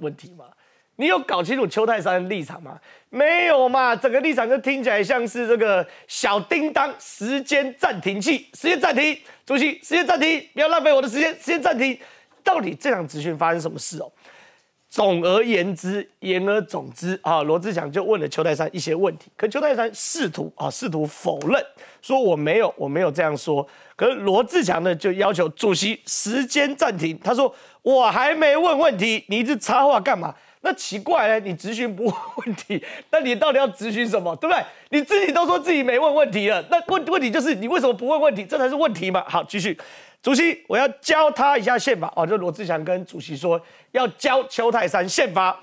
问题吗？你有搞清楚邱泰山立场吗？没有嘛，整个立场就听起来像是这个小叮当时间暂停器，时间暂停，主席，时间暂停，不要浪费我的时间，时间暂停，到底这场资训发生什么事哦？总而言之，言而总之啊，罗志祥就问了邱泰山一些问题，可邱泰山试图啊试图否认，说我没有，我没有这样说。可是罗志祥呢就要求主席时间暂停，他说我还没问问题，你一直插话干嘛？那奇怪呢，你咨询不问问题，那你到底要咨询什么？对不对？你自己都说自己没问问题了，那问问题就是你为什么不问问题？这才是问题嘛？好，继续。主席，我要教他一下宪法哦。就罗志祥跟主席说，要教邱泰山宪法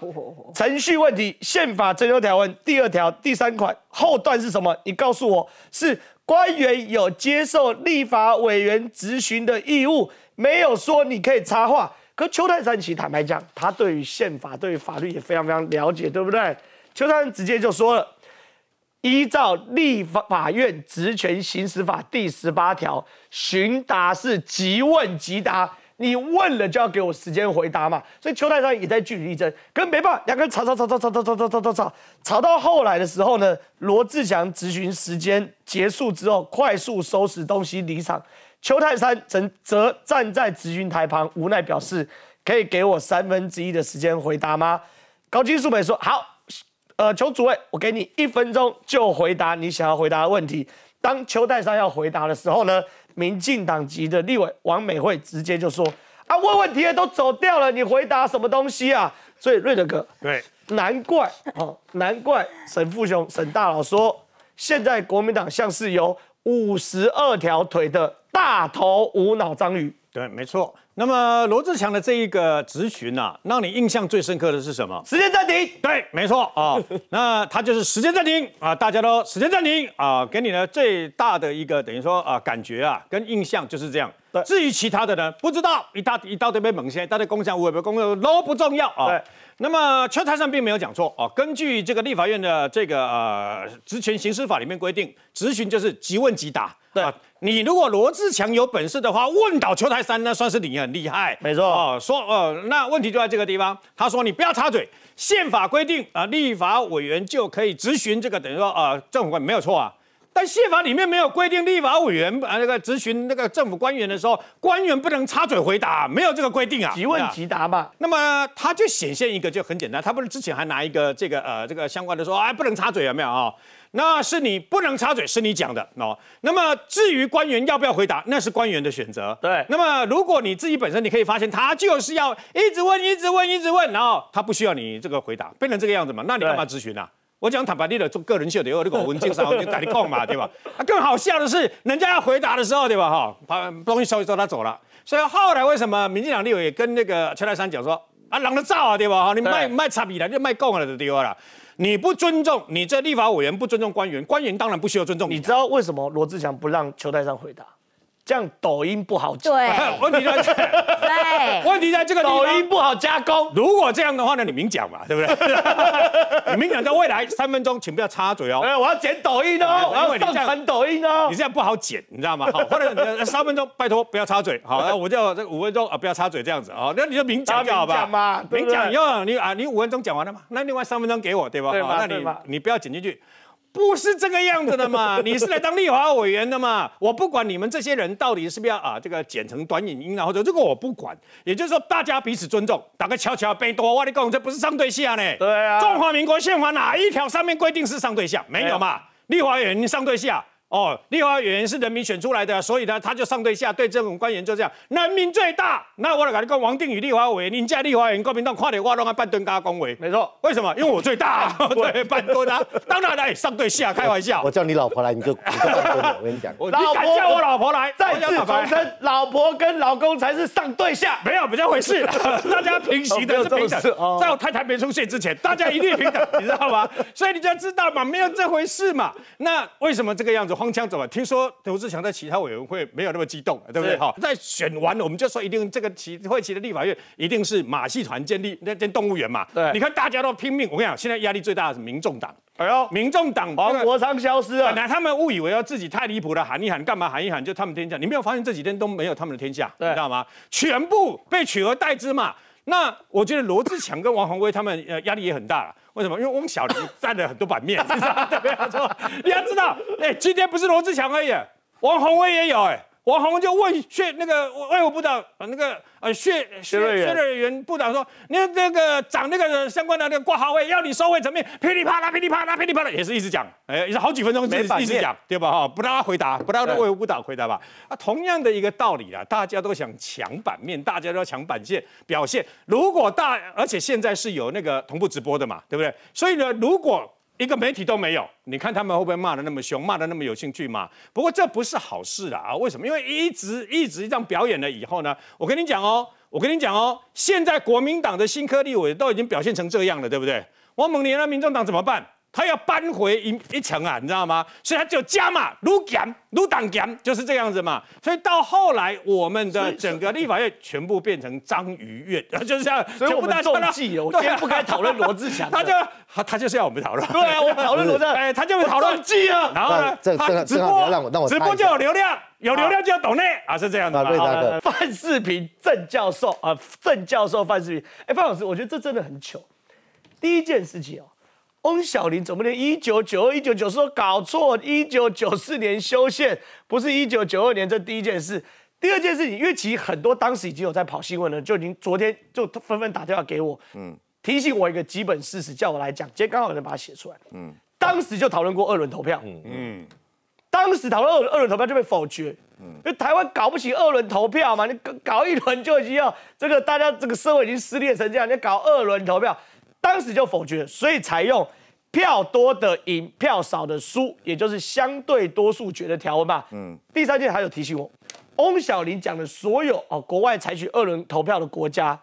程序问题。宪法征收条文第二条第三款后段是什么？你告诉我是官员有接受立法委员质询的义务，没有说你可以插话。可邱泰山其实坦白讲，他对于宪法、对于法律也非常非常了解，对不对？邱泰山直接就说了。依照立法法院职权行使法第十八条，询答是即问即答，你问了就要给我时间回答嘛。所以邱泰山也在据理力争，跟办法，两个人吵吵吵吵吵吵吵吵吵吵吵，吵到后来的时候呢，罗志祥质询时间结束之后，快速收拾东西离场。邱泰山则站在咨询台旁，无奈表示可以给我三分之一的时间回答吗？高金素梅说好。呃，邱主席，我给你一分钟就回答你想要回答的问题。当邱泰山要回答的时候呢，民进党籍的立委王美惠直接就说：“啊，问问题的都走掉了，你回答什么东西啊？”所以瑞德哥，对，难怪哦，难怪沈富雄、沈大佬说，现在国民党像是有五十二条腿的大头无脑章鱼。对，没错。那么罗志强的这一个咨询呢，让你印象最深刻的是什么？时间暂停。对，没错啊，那他就是时间暂停啊，大家都时间暂停啊，给你的最大的一个等于说啊感觉啊跟印象就是这样。至于其他的呢，不知道，一大一刀都被猛先，大家攻享无为不攻弱都不重要啊。对，那么邱台上并没有讲错啊，根据这个立法院的这个呃职权行使法里面规定，质询就是即问即答。对，你如果罗志强有本事的话，问倒邱太山那算是你很厉害。没错啊，说呃，那问题就在这个地方，他说你不要插嘴，宪法规定啊，立法委员就可以质询这个，等于说呃政府官没有错啊。但宪法里面没有规定立法委员啊，那个咨询那个政府官员的时候，官员不能插嘴回答，没有这个规定啊。即问即答嘛。那么他就显现一个，就很简单，他不是之前还拿一个这个呃这个相关的说，哎，不能插嘴，有没有啊？那是你不能插嘴，是你讲的哦。那么至于官员要不要回答，那是官员的选择。对。那么如果你自己本身你可以发现，他就是要一直问，一直问，一直问，然后他不需要你这个回答，变成这个样子嘛？那你干嘛咨询呢？我讲坦白，你了做个人秀的，因为那个文件上我就在你讲嘛，对吧？啊，更好笑的是，人家要回答的时候，对吧？哈，把东西收一收，他走了。所以后来为什么民进党立委跟那个邱泰山讲说，啊，懒得造啊，对吧？哈，你卖卖差比了，就卖够了的对话了。你不尊重你这立法委员，不尊重官员，官员当然不需要尊重。你知道为什么罗志祥不让邱泰山回答？这样抖音不好做，对，问题在对，问题在这个抖音不好加工。如果这样的话呢，你明讲嘛，对不对？你明讲，在未来三分钟，请不要插嘴哦。哎，我要剪抖音哦，我要上传抖音哦。你这样不好剪，你知道吗？好，或者三分钟，拜托不要插嘴。好，那我就这五分钟啊，不要插嘴，这样子。好，那你就明讲就好吧。明讲吗？明讲，用你啊，你五分钟讲完了吗？那另外三分钟给我，对吧？好，那你你不要剪进去。不是这个样子的嘛？你是来当立法委员的嘛？我不管你们这些人到底是不是要啊，这个剪成短影音啊，或者这个我不管。也就是说，大家彼此尊重，打个悄悄背多我跟你讲，这不是上对下呢。对啊，中华民国宪法哪一条上面规定是上对下？没有嘛？立法委员上对下。哦，立法员是人民选出来的，所以呢，他就上对下，对政府官员就这样。人民最大，那我哪你跟王定宇、立法院你家立法院高民段夸你话，让他半吨加公围。没错，为什么？因为我最大，对半吨啊，当然了，哎，上对下，开玩笑。我叫你老婆来，你就半吨。我跟你讲，你敢叫我老婆来，再次重生，老婆跟老公才是上对下，没有，不 这回事。大家平行的是平等，在我太太没出现之前，大家一律平等，你知道吗？所以你就要知道嘛，没有这回事嘛。那为什么这个样子？荒腔怎么？听说罗志祥在其他委员会没有那么激动，对不对？哈，在选完我们就说一定这个其会起的立法院一定是马戏团建立，那建动物园嘛？对，你看大家都拼命。我跟你讲，现在压力最大的是民众党，哎呦，民众党黄国昌消失了，本来他们误以为要自己太离谱了，喊一喊干嘛喊一喊，就他们天下。你没有发现这几天都没有他们的天下，你知道吗？全部被取而代之嘛。那我觉得罗志强跟王宏威他们呃压力也很大。为什么？因为翁小玲占了很多版面，是不是？特不错。你要知道，哎，今天不是罗志祥而已，王宏威也有哎。王宏就问血那个外务部部长，那个呃，血血血泪员部长说，你那个涨那个相关的那个挂号费，要你收尾怎么？噼里啪啦，噼里啪啦，噼里啪啦，也是一直讲，哎，也是好几分钟，一直一直讲，对吧？哈，不让他回答，不让他外交部长回答吧。啊，同样的一个道理啦，大家都想抢版面，大家都要抢版线表现。如果大，而且现在是有那个同步直播的嘛，对不对？所以呢，如果一个媒体都没有，你看他们会不会骂的那么凶，骂的那么有兴趣嘛？不过这不是好事的啊，为什么？因为一直一直这样表演了以后呢，我跟你讲哦，我跟你讲哦，现在国民党的新科立委都已经表现成这样了，对不对？王孟连的民众党怎么办？他要搬回一一层啊，你知道吗？所以他就加嘛，如减如党减，就是这样子嘛。所以到后来，我们的整个立法院全部变成章鱼院，然 后就是这样。所以我们中计了，我今天不该讨论罗志祥，他就他就是要我们讨论，对啊，我讨论罗志，哎，他就讨论计啊。然后呢，这这直播让我让我直播就有流量，有流量就要懂内啊，是这样子。魏大哥，范世平郑教授啊，郑教授范世平，哎，范老师，我觉得这真的很糗。第一件事情哦。翁小玲怎么连一九九二一九九四都搞错一九九四年修宪不是一九九二年？这第一件事，第二件事，你因为其实很多当时已经有在跑新闻了，就已经昨天就纷纷打电话给我，嗯，提醒我一个基本事实，叫我来讲。今天刚好有人把它写出来，嗯，当时就讨论过二轮投票，嗯，当时讨论二二轮投票就被否决，嗯，因为台湾搞不起二轮投票嘛，你搞一轮就已经要这个大家这个社会已经撕裂成这样，你搞二轮投票。当时就否决，所以采用票多的赢，票少的输，也就是相对多数决的条文嘛。嗯。第三件还有提醒我，翁小玲讲的所有哦，国外采取二轮投票的国家，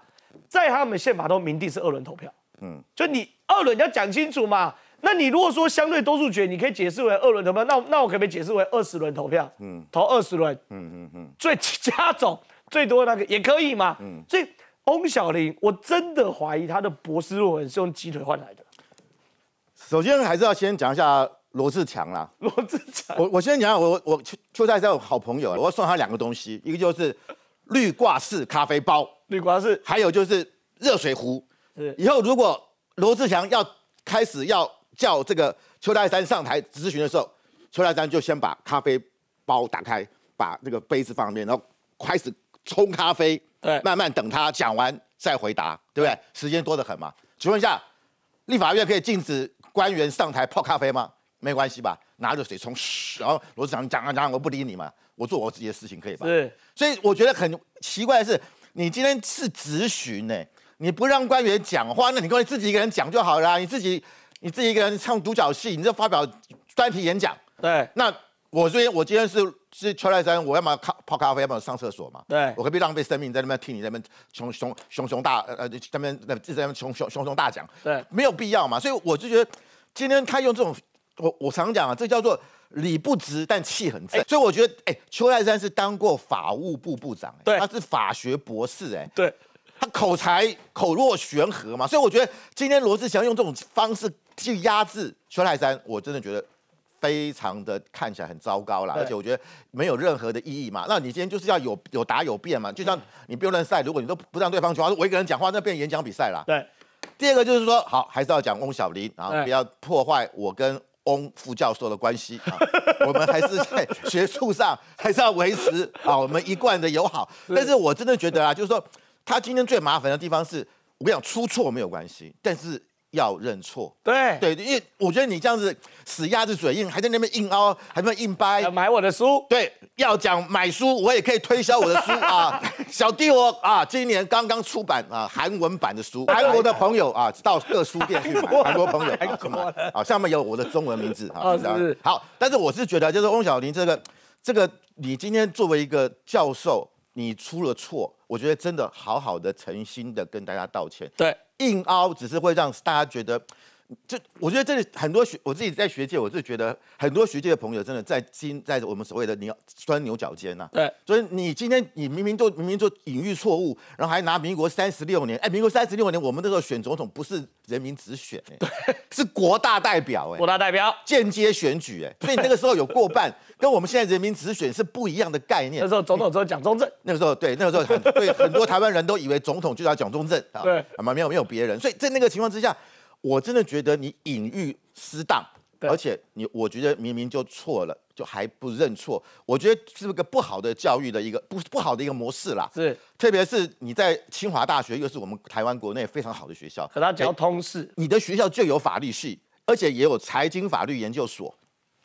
在他们宪法都明定是二轮投票。嗯。就你二轮要讲清楚嘛。那你如果说相对多数决，你可以解释为二轮投票，那那我可不可以解释为二十轮投票？嗯。投二十轮。嗯嗯嗯。最加总最多那个也可以嘛。嗯。所以。翁小玲，我真的怀疑他的博士论文是用鸡腿换来的。首先还是要先讲一下罗志强啦，罗志强，我我先讲，我我邱邱泰山好朋友，我要送他两个东西，一个就是绿挂式咖啡包，绿挂式，还有就是热水壶。是，以后如果罗志强要开始要叫这个邱泰山上台咨询的时候，邱泰山就先把咖啡包打开，把那个杯子放里面，然后开始。冲咖啡，对，慢慢等他讲完再回答，对不对？时间多得很嘛。请问一下，立法院可以禁止官员上台泡咖啡吗？没关系吧，拿着水冲，然后罗志祥讲啊讲，我不理你嘛，我做我自己的事情可以吧？所以我觉得很奇怪的是，你今天是质询呢，你不让官员讲话，那你干脆自己一个人讲就好了，你自己你自己一个人唱独角戏，你就发表专题演讲，对，那。我所以，我今天是是邱泰山，我要么泡咖啡，要么上厕所嘛。对。我何必浪费生命在那边听你在那边熊熊熊熊大呃，那边在在熊熊熊熊大讲？对。没有必要嘛，所以我就觉得今天他用这种，我我常讲啊，这叫做理不直但气很正。所以我觉得，哎，邱泰山是当过法务部部长，哎，他是法学博士，哎，对。他口才口若悬河嘛，所以我觉得今天罗志祥用这种方式去压制邱泰山，我真的觉得。非常的看起来很糟糕啦，而且我觉得没有任何的意义嘛。那你今天就是要有有答有辩嘛，就像你辩论赛，如果你都不让对方说话，我一个人讲话，那变演讲比赛了。对。第二个就是说，好，还是要讲翁小林，然后不要破坏我跟翁副教授的关系啊。我们还是在学术上还是要维持啊，我们一贯的友好。但是我真的觉得啊，就是说他今天最麻烦的地方是，我跟你讲出错没有关系，但是。要认错，对对，因为我觉得你这样子死鸭子嘴硬，还在那边硬凹，还在那边硬掰。要买我的书？对，要讲买书，我也可以推销我的书 啊，小弟我啊，今年刚刚出版啊韩文版的书，韩国的朋友啊到各书店去买，韩国朋友还 买。啊，下面有我的中文名字啊，是不是？好，但是我是觉得，就是翁小玲这个这个，你今天作为一个教授。你出了错，我觉得真的好好的诚心的跟大家道歉。对，硬凹只是会让大家觉得。这我觉得这里很多学，我自己在学界，我就觉得很多学界的朋友真的在今在我们所谓的你要钻牛角尖呐。对，所以你今天你明明就明明就隐喻错误，然后还拿民国三十六年，哎，民国三十六年我们那时候选总统不是人民直选，对，是国大代表，哎，国大代表间接选举，哎，所以那个时候有过半，跟我们现在人民直选是不一样的概念。那时候总统只有蒋中正，那个时候对，那个时候很对很多台湾人都以为总统就叫蒋中正啊，对，没有没有别人，所以在那个情况之下。我真的觉得你隐喻失当，而且你我觉得明明就错了，就还不认错，我觉得是一个不好的教育的一个不不好的一个模式啦？是，特别是你在清华大学，又是我们台湾国内非常好的学校，可他讲通识，你的学校就有法律系，而且也有财经法律研究所，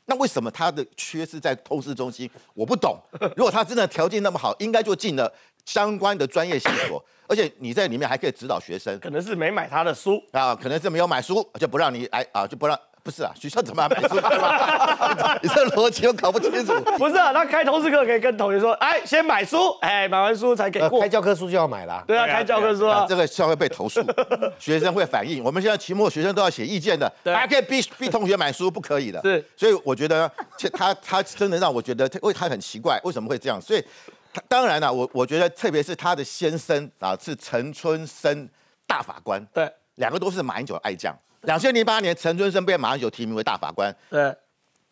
那为什么他的缺失在通识中心？我不懂。如果他真的条件那么好，应该就进了。相关的专业线索，而且你在里面还可以指导学生。可能是没买他的书啊，可能是没有买书，就不让你来啊，就不让，不是啊，学校怎么买书？你这逻辑我搞不清楚。不是，啊，那开通知课可以跟同学说，哎，先买书，哎，买完书才给过。开教科书就要买了。对啊，开教科书，这个校会被投诉，学生会反映。我们现在期末学生都要写意见的，大家可以逼逼同学买书，不可以的。是，所以我觉得他他真的让我觉得为他很奇怪，为什么会这样？所以。当然啦，我我觉得，特别是他的先生啊，是陈春生大法官，对，两个都是马英九爱将。两千零八年，陈春生被马英九提名为大法官，对。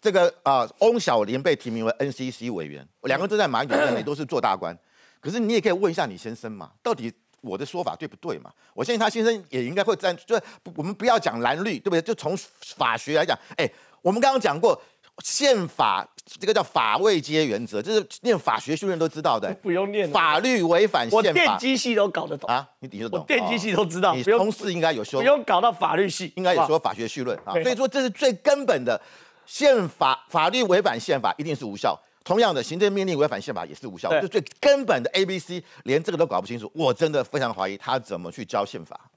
这个啊，翁小玲被提名为 NCC 委员，两个都在马英九任内都是做大官。可是你也可以问一下你先生嘛，到底我的说法对不对嘛？我相信他先生也应该会站，就我们不要讲蓝绿，对不对？就从法学来讲，哎，我们刚刚讲过。宪法这个叫法位阶原则，这是念法学序论都知道的，不用念。法律违反宪法，我电机系都搞得懂啊，你底下懂。电机系都知道，你通识应该有修，不用搞到法律系，应该有修法学序论啊。所以说这是最根本的，宪法法律违反宪法一定是无效。同样的，行政命令违反宪法也是无效。就最根本的 A、B、C，连这个都搞不清楚，我真的非常怀疑他怎么去教宪法。